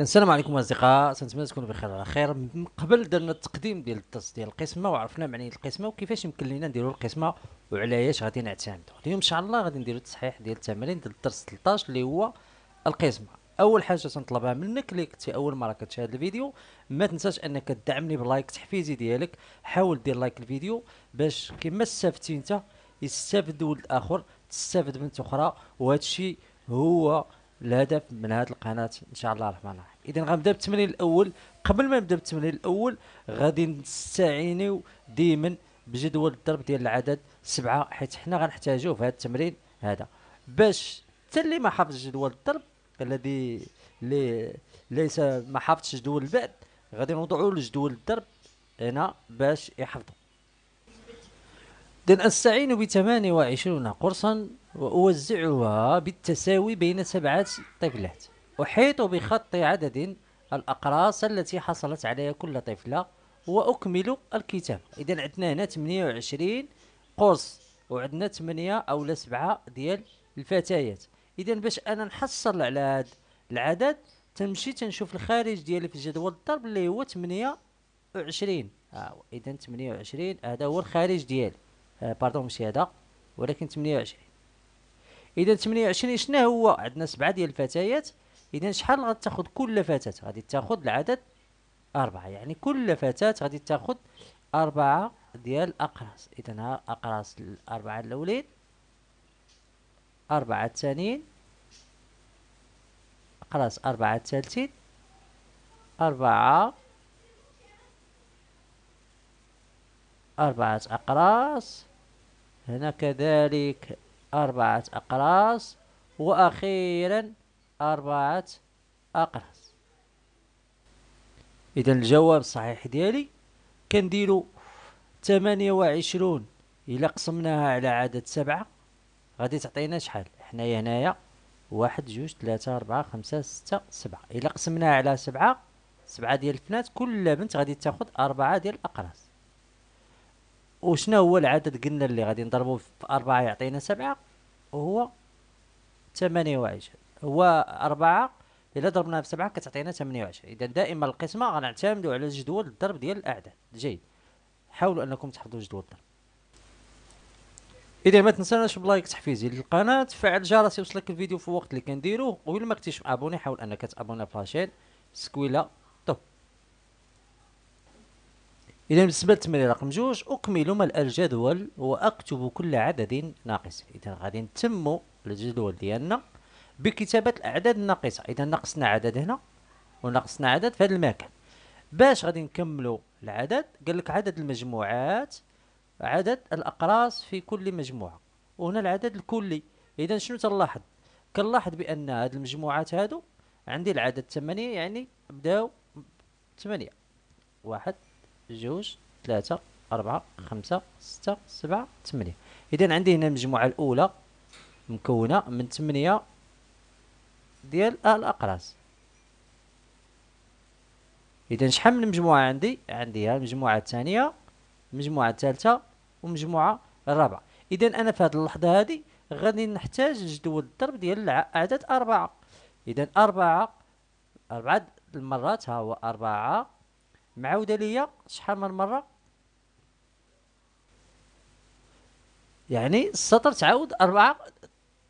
السلام عليكم اصدقاء سنتمنى تكونوا بخير على خير من قبل درنا التقديم ديال التست ديال القسمه وعرفنا معنيه القسمه وكيفاش يمكن لينا نديروا القسمه وعلاش غادي نعتمدوا اليوم ان شاء الله غادي نديروا التصحيح ديال التمارين ديال الدرس 13 اللي هو القسمه اول حاجه تنطلبها منك اللي كنتي اول مره كتشاهد الفيديو ما تنساش انك تدعمني بلايك تحفيزي ديالك حاول دير لايك الفيديو باش كما استفدتي انت يستافد ولد اخر تستافد بنت اخرى وهذا الشيء هو الهدف من هذه القناه ان شاء الله الرحمن الرحيم اذا غنبدا بالتمرين الاول قبل ما نبدا بالتمرين الاول غادي نستعينوا ديما بجدول الضرب ديال العدد سبعة حيت حنا غنحتاجوه في هذا التمرين هذا باش حتى اللي ما حافظ جدول الضرب الذي لي ليس ما حافظش جدول بعد غادي نوضعوا له جدول الضرب هنا باش يحفظوا اذا أستعين ب 28 قرصا وأوزعها بالتساوي بين سبعة طفلات أحيط بخط عدد الأقراص التي حصلت عليها كل طفلة وأكمل الكتاب إذا عندنا هنا 28 قرص وعندنا 8 أو 7 ديال الفتيات إذا باش أنا نحصل على هاد العدد تمشي تنشوف الخارج ديالي في جدول الضرب اللي هو 28 آه إذا 28 هذا هو الخارج ديالي آه باردون ماشي هذا ولكن 28 اذا 28 شنو هو عندنا سبعه ديال الفتيات اذا شحال غتاخذ كل فتاه غادي تاخذ العدد أربعة يعني كل فتاة غادي تاخذ أربعة ديال الأقراص إذا أقراص الأربعة الأولين أربعة الثانيين أقراص أربعة الثالثين أربعة أربعة أقراص هنا كذلك أربعة أقراص وأخيرا أربعة أقراص إذا الجواب الصحيح ديالي كنديرو ثمانية وعشرون إلا قسمناها على عدد سبعة غادي تعطينا شحال حنايا هنايا واحد جوج ثلاثة أربعة خمسة ستة سبعة إلا قسمناها على سبعة سبعة ديال البنات كل بنت غادي تاخد أربعة ديال الأقراص وشنو هو العدد قلنا اللي غادي نضربو في أربعة يعطينا سبعة وهو ثمانية وعشرين هو أربعة إلا ضربناها في سبعة كتعطينا ثمانية وعشرين إذا دائما القسمة غنعتمدو على جدول الضرب ديال الأعداد جيد حاولوا أنكم تحفظوا جدول الضرب اذا ما تنساناش بلايك تحفيزي للقناه فعل جرس يوصلك الفيديو في الوقت اللي كنديروه قبل ما كنتيش ابوني حاول انك تابوني في لاشين سكويله إذا بالنسبة للتمرين رقم جوج أكمل ملء الجدول وأكتب كل عدد ناقص إذا غادي نتمو الجدول ديالنا بكتابة الأعداد الناقصة إذا نقصنا عدد هنا ونقصنا عدد في هذا المكان باش غادي نكملو العدد قال لك عدد المجموعات عدد الأقراص في كل مجموعة وهنا العدد الكلي إذا شنو تلاحظ كنلاحظ بأن هاد المجموعات هادو عندي العدد ثمانية يعني بداو ثمانية واحد جوج ثلاثة أربعة خمسة ستة سبعة ثمانية إذا عندي هنا المجموعة الأولى مكونة من ثمانية ديال الأقراص إذا شحال من مجموعة عندي عندي المجموعة الثانية المجموعة الثالثة ومجموعة الرابعة إذا أنا في هذه اللحظة هذه غادي نحتاج جدول الضرب ديال عدد أربعة إذا أربعة أربعة المرات ها هو أربعة معاوده ليا شحال من مره يعني السطر تعاود أربعة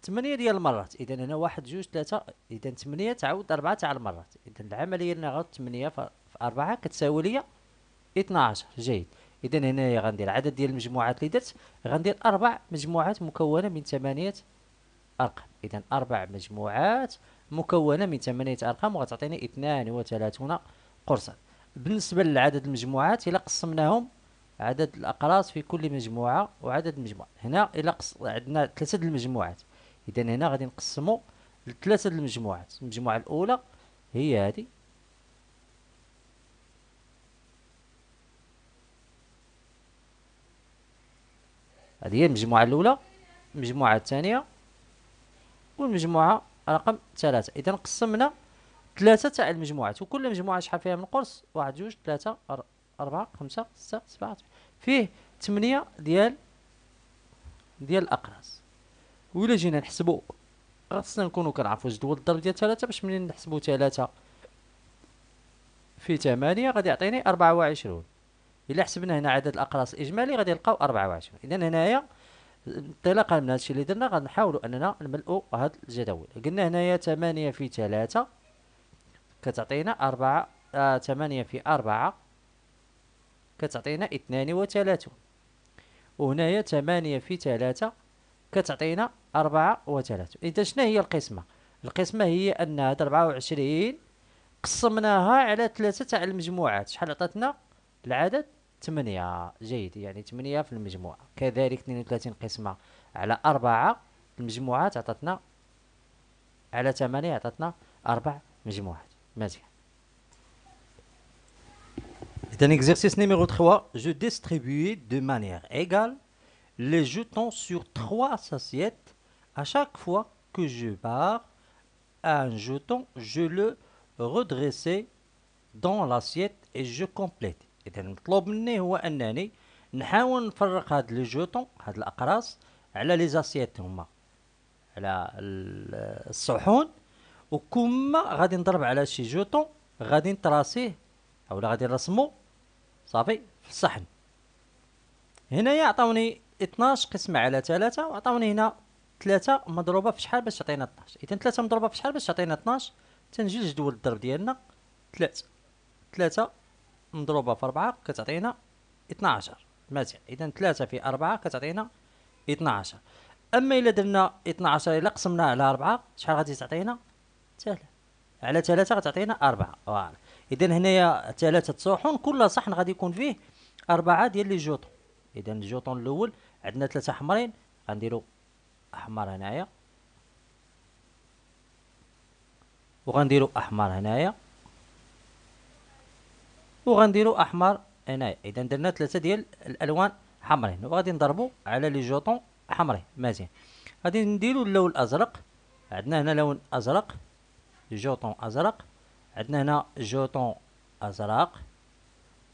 ثمانية ديال المرات إذا هنا واحد جوج ثلاثة إذا ثمانية تعاود أربعة تاع المرات إذا العملية اللي غادي ثمانية في أربعة كتساوي ليا إثناعشر جيد إذا هنايا غندير العدد ديال المجموعات اللي درت غندير أربع مجموعات مكونة من ثمانية أرقام إذا أربع مجموعات مكونة من ثمانية أرقام وغتعطيني اثنان وثلاثون قرصا بالنسبه لعدد المجموعات الا قسمناهم عدد الاقراص في كل مجموعه وعدد المجموعات هنا الا قص... عندنا ثلاثه المجموعات اذا هنا غادي نقسمو لثلاثه المجموعات المجموعه الاولى هي هذه هذه هي المجموعه الاولى المجموعه الثانيه والمجموعه رقم ثلاثة اذا قسمنا ثلاثه تاع المجموعات وكل مجموعه شحال فيها من قرص واحد جوج ثلاثه أربعة خمسة ستة سبعة فيه ثمانية ديال ديال الأقراص وإلا جينا نحسبو خاصنا نكونو كنعرفو جدول الضرب ديال ثلاثة باش منين نحسبو ثلاثة في ثمانية غادي يعطيني أربعة وعشرون إلا حسبنا هنا عدد الأقراص الإجمالي غادي نلقاو أربعة وعشرون إذا هنايا انطلاقا من هادشي اللي درنا غنحاولو أننا نملؤو هاد الجداول قلنا هنايا ثمانية في ثلاثة كتعطينا أربعة آه ثمانية في أربعة كتعطينا اثنان وثلاثون وهنايا ثمانية في ثلاثة كتعطينا أربعة وثلاثون إذا شنو هي القسمة القسمة هي أن هاد أربعة وعشرين قسمناها على ثلاثة تاع المجموعات شحال عطاتنا العدد تمنية جيد يعني تمنية في المجموعة كذلك اثنين وثلاثين قسمة على أربعة المجموعات عطاتنا على ثمانية عطاتنا أربع مجموعات C'est un exercice numéro 3. Je distribue de manière égale les jetons sur trois assiettes. À chaque fois que je barre un jeton, je le redresse dans l'assiette et je complète. et un le هو أنني نحاول de la لي جوتون هاد الأقراص على assiettes, على وكما غادي نضرب على شي جوتون غادي نتراسيه اولا غادي نرسمو صافي في الصحن هنايا عطاوني 12 قسمة على 3 وعطاوني هنا 3 مضروبة في شحال باش تعطينا 12 اذا 3 مضروبة في شحال باش تعطينا 12 تنجي لجدول الضرب ديالنا 3 3 مضروبة في 4 كتعطينا 12 مثلا اذا 3 في 4 كتعطينا 12 اما الا درنا 12 الا قسمناه على 4 شحال غادي تعطينا ثلاثة على ثلاثة غتعطينا أربعة فوالا إذا هنايا ثلاثة صحون كل صحن غادي يكون فيه أربعة ديال لي جوطون إذا الجوطون الأول عندنا ثلاثة حمرين غنديرو أحمر هنايا وغنديرو أحمر هنايا وغنديرو أحمر هنايا إذا درنا ثلاثة ديال الألوان حمرين وغادي نضربو على لي جوطون حمرين مزيان غادي نديرو اللون الأزرق عندنا هنا لون أزرق جوطون ازرق عندنا هنا جوطون ازرق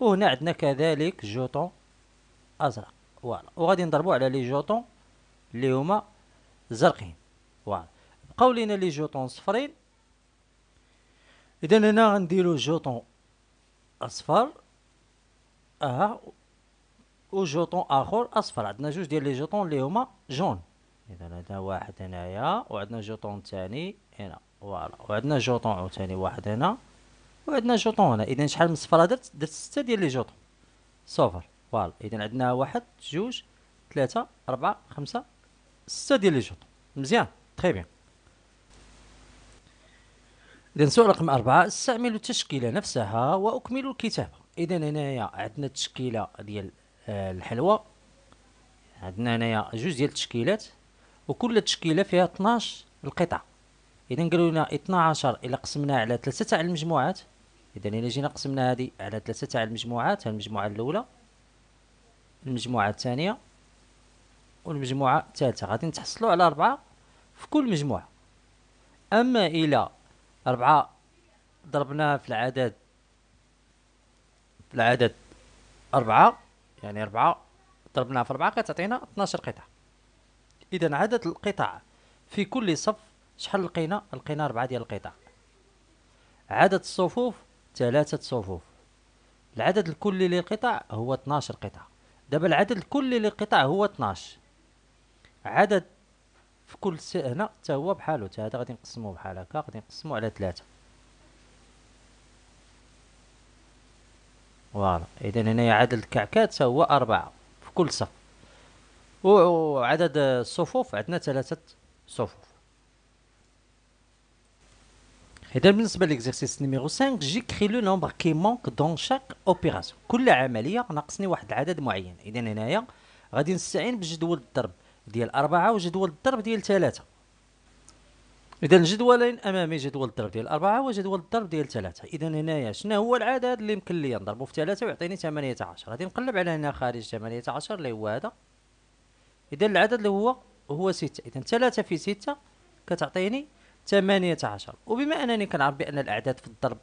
وهنا عندنا كذلك جوطون ازرق فوالا وغادي نضربوا على لي جوطون اللي هما زرقين فوالا بقاو لينا لي جوطون صفرين اذا هنا غنديرو جوطون اصفر اه جوتون اخر اصفر عندنا جوج ديال لي جوطون اللي هما جون اذا هذا واحد هنايا وعندنا جوطون ثاني هنا فوالا وعندنا جوطون عاوتاني واحد هنا وعندنا جوطون هنا اذا شحال من صفر درت درت سته ديال لي جوطون صفر فوالا اذا عندنا واحد جوج ثلاثة أربعة خمسة ستة ديال لي جوطون مزيان تخي بيان إذا سؤال رقم أربعة استعمل التشكيلة نفسها وأكمل الكتابة إذا هنايا عندنا التشكيلة ديال آه، الحلوى عندنا هنايا جوج ديال التشكيلات وكل تشكيلة فيها 12 القطعة اذا قالوا لنا 12 الى قسمناها على 3 تاع المجموعات اذا الى جينا قسمنا هذه على 3 تاع المجموعات المجموعه الاولى المجموعه الثانيه والمجموعه الثالثه غادي نتحصلوا على 4 في كل مجموعه اما الى 4 ضربناها في العدد في العدد 4 يعني 4 ضربناها في 4 كتعطينا 12 قطعه اذا عدد القطع في كل صف شحال لقينا لقينا ربعة ديال القطع عدد الصفوف ثلاثة صفوف العدد الكلي للقطع هو 12 قطعة دابا العدد الكلي للقطع هو 12 عدد في كل هنا حتى هو بحالو حتى هذا غادي نقسمو بحال هكا غادي نقسمو على ثلاثة فوالا اذا هنايا عدد الكعكات هو أربعة في كل صف وعدد الصفوف عندنا ثلاثة صفوف إذا بالنسبة ليكزيرسيس نيميرو 5 جي كري لو نومبر كي مونك دون شاك أوبيراسيون كل عملية ناقصني واحد العدد معين إذا هنايا غادي نستعين بجدول الضرب ديال أربعة وجدول الضرب ديال ثلاثة إذا الجدولين أمامي جدول الضرب ديال أربعة وجدول الضرب ديال ثلاثة إذا هنايا شنو هو العدد اللي يمكن لي نضربو في ثلاثة ويعطيني 18 عشر غادي نقلب على هنا خارج 18 عشر اللي هو هذا إذا العدد اللي هو هو ستة إذا 3 في ستة كتعطيني 18 وبما انني كنعرف بان الاعداد في الضرب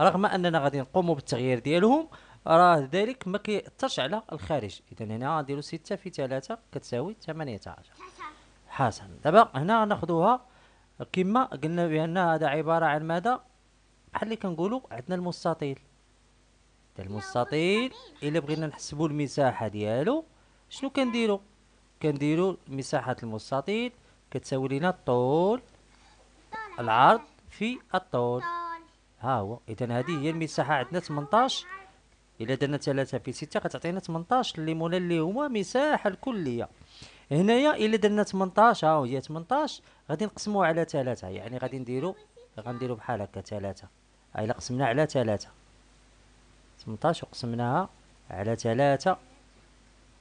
رغم اننا غادي نقوموا بالتغيير ديالهم راه ذلك ما كيأثرش على الخارج اذا هنا غنديروا 6 في 3 كتساوي 18 حسن دابا هنا غناخذوها كما قلنا بان هذا عباره عن ماذا بحال اللي كنقولوا عندنا المستطيل المستطيل الا بغينا نحسبوا المساحه ديالو شنو كنديروا كنديروا مساحه المستطيل كتساوي لنا الطول العرض في الطول ها هو اذا هذه هي المساحه عندنا 18 الا درنا 3 في 6 غتعطينا 18 اللي مولا اللي هو مساحه الكليه هنايا الا درنا 18 ها هي 18 غادي نقسمو على 3 يعني غادي نديرو غنديرو بحال هكا 3 الا قسمنا على 3 18 وقسمناها على 3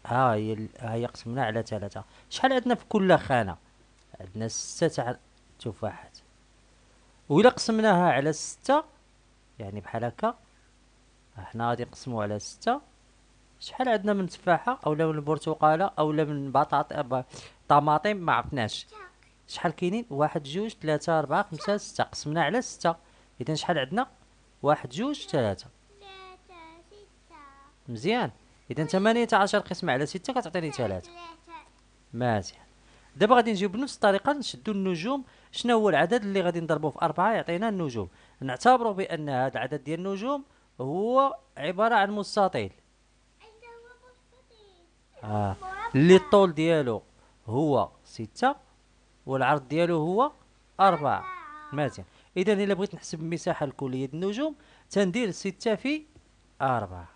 ها هي ها هي قسمنا على 3 شحال عندنا في كل خانه عندنا 6 تفاحات وإلا قسمناها على ستة يعني بحال هكا حنا غادي نقسمو على ستة شحال عندنا من تفاحة أولا من برتقالة أولا من بطاطا طماطم ما عرفناش شحال كاينين واحد جوج ثلاثة أربعة خمسة ستة قسمنا على ستة إذا شحال عندنا واحد جوج ثلاثة مزيان إذا ثمانية عشر قسمة على ستة كتعطيني ثلاثة مزيان دابا غادي نجيو بنفس الطريقة نشدو النجوم شنو هو العدد اللي غادي نضربوه في أربعة يعطينا النجوم نعتبره بأن هذا العدد ديال النجوم هو عبارة عن مستطيل آه. اللي الطول ديالو هو ستة والعرض ديالو هو أربعة مزيان إذا إلا بغيت نحسب المساحة الكلية ديال النجوم تندير ستة في أربعة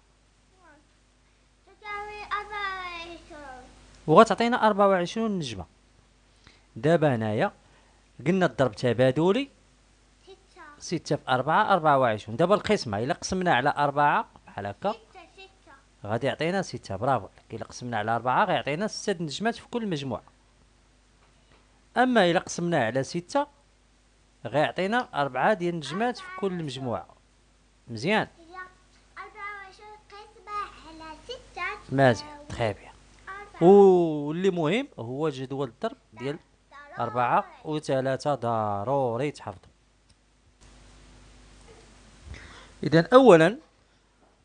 وغتعطينا أربعة وعشرون نجمة دابا هنايا قلنا الضرب تبادلي ستة في أربعة أربعة وعشرون دابا القسمة إلا قسمنا على أربعة بحال هكا غادي يعطينا ستة برافو إلا قسمنا على أربعة غيعطينا ستة نجمات في كل مجموعة أما إلا قسمنا على ستة غيعطينا أربعة ديال النجمات في كل مجموعة مزيان مزيان تخي بيان واللي مهم هو جدول الضرب ديال أربعة وثلاثة ضروري يتحفظوا إذا أولا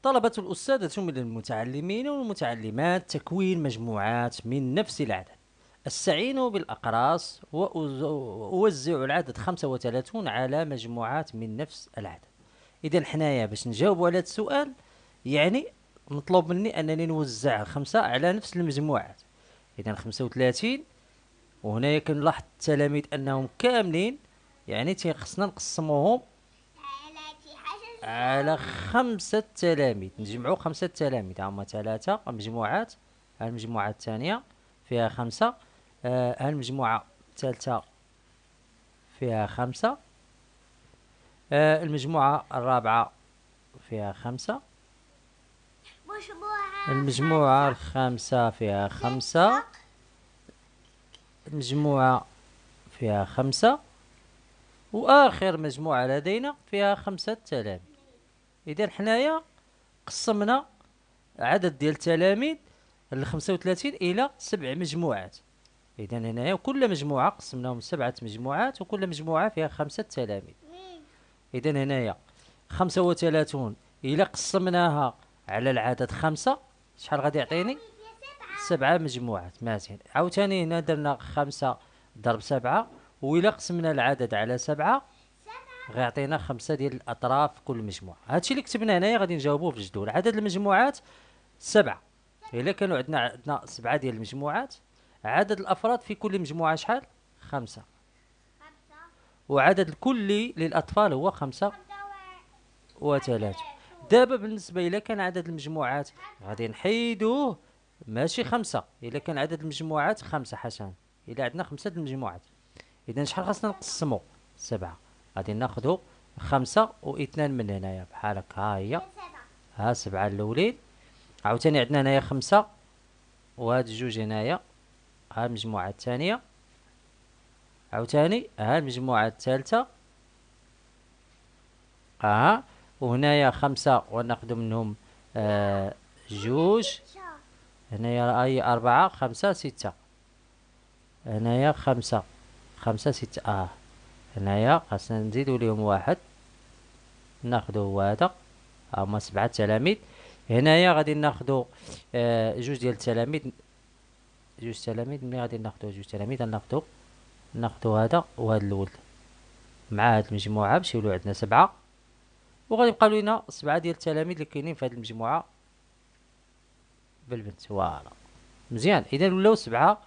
طلبة الأستاذة من المتعلمين والمتعلمات تكوين مجموعات من نفس العدد أستعين بالأقراص وأوزع العدد 35 على مجموعات من نفس العدد إذا حنايا باش نجاوب على هذا السؤال يعني مطلوب مني أنني نوزع خمسة على نفس المجموعات إذا 35 وهنايا كنلاحظ التلاميذ انهم كاملين يعني تيخصنا نقسموهم على خمسة تلاميذ نجمعوا خمسة تلاميذ هما ثلاثة مجموعات المجموعة الثانية فيها خمسة آه المجموعة الثالثة فيها خمسة آه المجموعة الرابعة فيها خمسة المجموعة الخامسة فيها خمسة مجموعة فيها خمسة وآخر مجموعة لدينا فيها خمسة تلاميذ إذا حنايا قسمنا عدد ديال التلاميذ الخمسة وثلاثين إلى سبع مجموعات إذا هنايا كل مجموعة قسمناهم سبعة مجموعات وكل مجموعة فيها خمسة تلاميذ إذا هنايا خمسة وثلاثون إلى قسمناها على العدد خمسة شحال غادي يعطيني سبعة مجموعات مازين عاوتاني هنا درنا خمسة ضرب سبعة وإلا قسمنا العدد على سبعة غيعطينا خمسة ديال الأطراف كل مجموعة هادشي اللي كتبنا هنايا غادي نجاوبوه في الجدول عدد المجموعات سبعة إلا كانوا عندنا عندنا سبعة ديال المجموعات عدد الأفراد في كل مجموعة شحال خمسة وعدد الكلي للأطفال هو خمسة وثلاثة دابا بالنسبة إلا كان عدد المجموعات غادي نحيدوه ماشي خمسة الا كان عدد المجموعات خمسة حسن الا عندنا خمسة المجموعات اذا شحال خاصنا نقسمو سبعة غادي ناخدو خمسة و اثنان من هنايا بحال هكا ها هي ها سبعة الاولين عاوتاني عندنا هنايا خمسة وهاد جوج هنايا ها المجموعة الثانية عاوتاني ها المجموعة الثالثة ها وهنايا خمسة وناخدو منهم آه جوج هنايا هي أربعة خمسة ستة هنايا خمسة خمسة ستة آه هنايا خاصنا نزيدو ليهم واحد ناخدو هو هدا هما سبعة تلاميذ هنايا غادي ناخدو آه جوج ديال التلاميذ جوج تلاميذ ملي غادي ناخدو جوج تلاميذ ناخدو ناخدو هذا وهاد الولد مع هاد المجموعة باش يولو عندنا سبعة وغادي يبقاو لينا سبعة ديال التلاميذ اللي كاينين في هاد المجموعة بالبنت فوالا مزيان اذا ولاو سبعه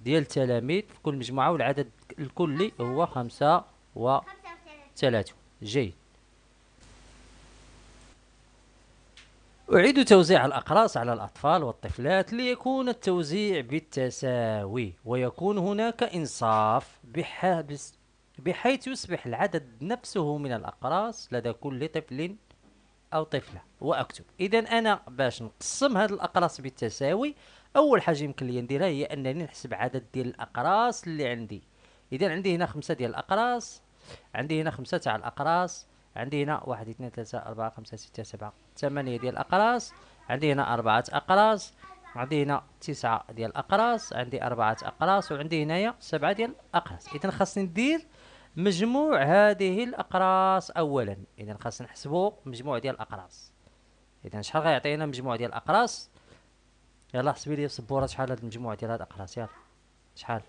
ديال التلاميذ في كل مجموعه والعدد الكلي هو خمسة و ثلاثه جيد أعيد توزيع الأقراص على الأطفال والطفلات ليكون التوزيع بالتساوي ويكون هناك إنصاف بحيث يصبح العدد نفسه من الأقراص لدى كل طفل او طفله واكتب اذا انا باش نقسم هاد الاقراص بالتساوي اول حاجه يمكن لي نديرها هي انني نحسب عدد ديال الاقراص اللي عندي اذا عندي هنا خمسة ديال الاقراص عندي هنا خمسة تاع الاقراص عندي هنا واحد اثنين ثلاثة أربعة خمسة ستة سبعة ثمانية ديال الأقراص عندي هنا أربعة أقراص عندي هنا تسعة ديال الأقراص عندي أربعة أقراص وعندي هنايا سبعة ديال الأقراص إذا خاصني ندير مجموع هذه الاقراص اولا اذا خاصنا نحسبوا مجموع ديال الاقراص اذا شحال غيعطينا مجموع ديال الاقراص يلا حسبي لي السبوره شحال هاد المجموع ديال هاد الاقراص يلا شحال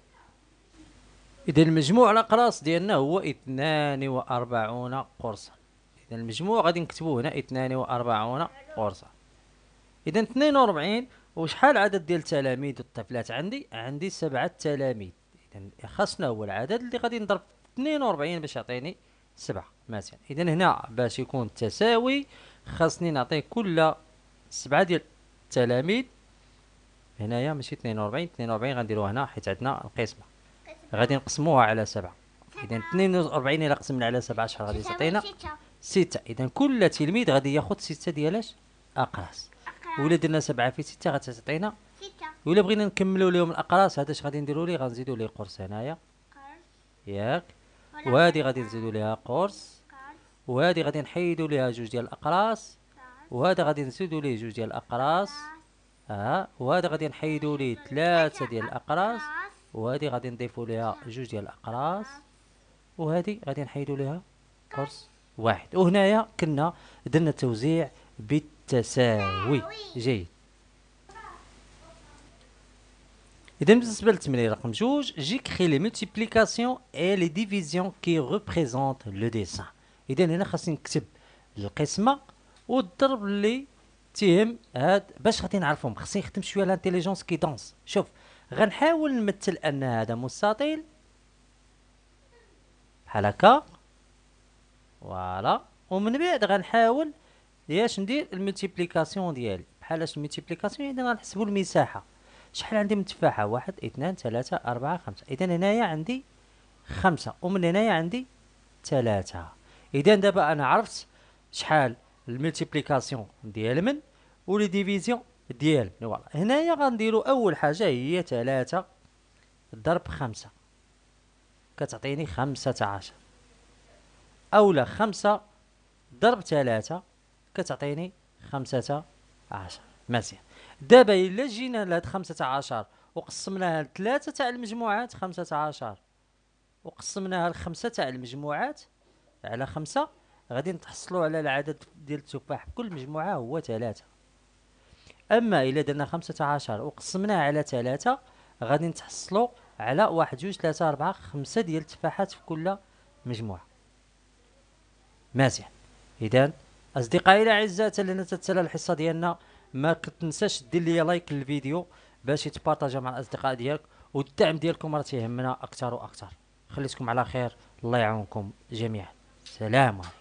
اذا مجموع الاقراص ديالنا هو 42 قرصا اذا المجموع غادي نكتبوه هنا 42 قرصا اذا 42 وشحال عدد ديال التلاميذ والطفلات عندي عندي سبعة تلاميذ اذا خاصنا هو العدد اللي غادي نضرب 42 باش يعطيني سبعة مزيان اذا هنا باش يكون التساوي خاصني نعطي كل سبعة ديال التلاميذ هنايا ماشي 42 42 غنديروها هنا حيت عندنا القسمة غادي نقسموها على سبعة اذا 42 الا قسمنا على سبعة شحال غادي تعطينا ستة اذا كل تلميذ غادي ياخذ ستة ديال اش اقراص ولا درنا سبعة في ستة غتعطينا ولا بغينا نكملوا لهم الاقراص هذا اش غادي نديروا ليه غنزيدوا ليه قرص هنايا ياك وهذه غادي نزيدو ليها قرص وهذه غادي نحيدو ليها جوج ديال الاقراص وهذا غادي نزيدو ليه جوج ديال الاقراص ها وهذا غادي نحيدو ليه ثلاثه ديال الاقراص وهذه غادي نضيفو ليها جوج ديال الاقراص وهذه غادي نحيدو ليها قرص واحد وهنايا كنا درنا التوزيع بالتساوي جيد اذا بالنسبه للتمرين رقم جوج جي كخي لي ملتيبليكاسيون اي لي ديفيزيون كي ريبريزونت لو ديسان اذا هنا خاصني نكتب القسمه والضرب اللي تيهم هاد باش غادي نعرفهم خاصني نخدم شويه لانتيليجونس كي دونس شوف غنحاول نمثل ان هذا مستطيل بحال هكا فوالا ومن بعد غنحاول ياش ندير الملتيبليكاسيون ديالي بحال اش الملتيبليكاسيون يعني غنحسبوا المساحه شحال عندي من تفاحه واحد اثنان ثلاثه اربعه خمسه اذا هنايا عندي خمسه ومن هنايا عندي ثلاثه اذا دابا انا عرفت شحال الملتيبليكاسيون ديال من ولي ديفيزيون ديال فوالا هنايا غنديرو اول حاجه هي ثلاثه ضرب خمسه كتعطيني خمسة عشر أولا خمسة ضرب ثلاثة كتعطيني خمسة عشر مزيان دابا الا جينا لهاد 15 وقسمناها لثلاثه تاع المجموعات 15 وقسمناها لخمسه تاع المجموعات على خمسة غادي نتحصلوا على العدد ديال التفاح كل مجموعه هو ثلاثة اما الا درنا 15 وقسمناها على ثلاثة غادي نتحصلوا على واحد جوج ثلاثة أربعة خمسة ديال التفاحات في كل مجموعة مزيان اذا اصدقائي الاعزاء اللي نتسلى الحصه ديالنا ما تنساش دير لي لايك للفيديو باش يتبارطاجا مع الاصدقاء ديالك والدعم ديالكم راه تيهمنا اكثر واكثر خليتكم على خير الله يعاونكم جميعا سلام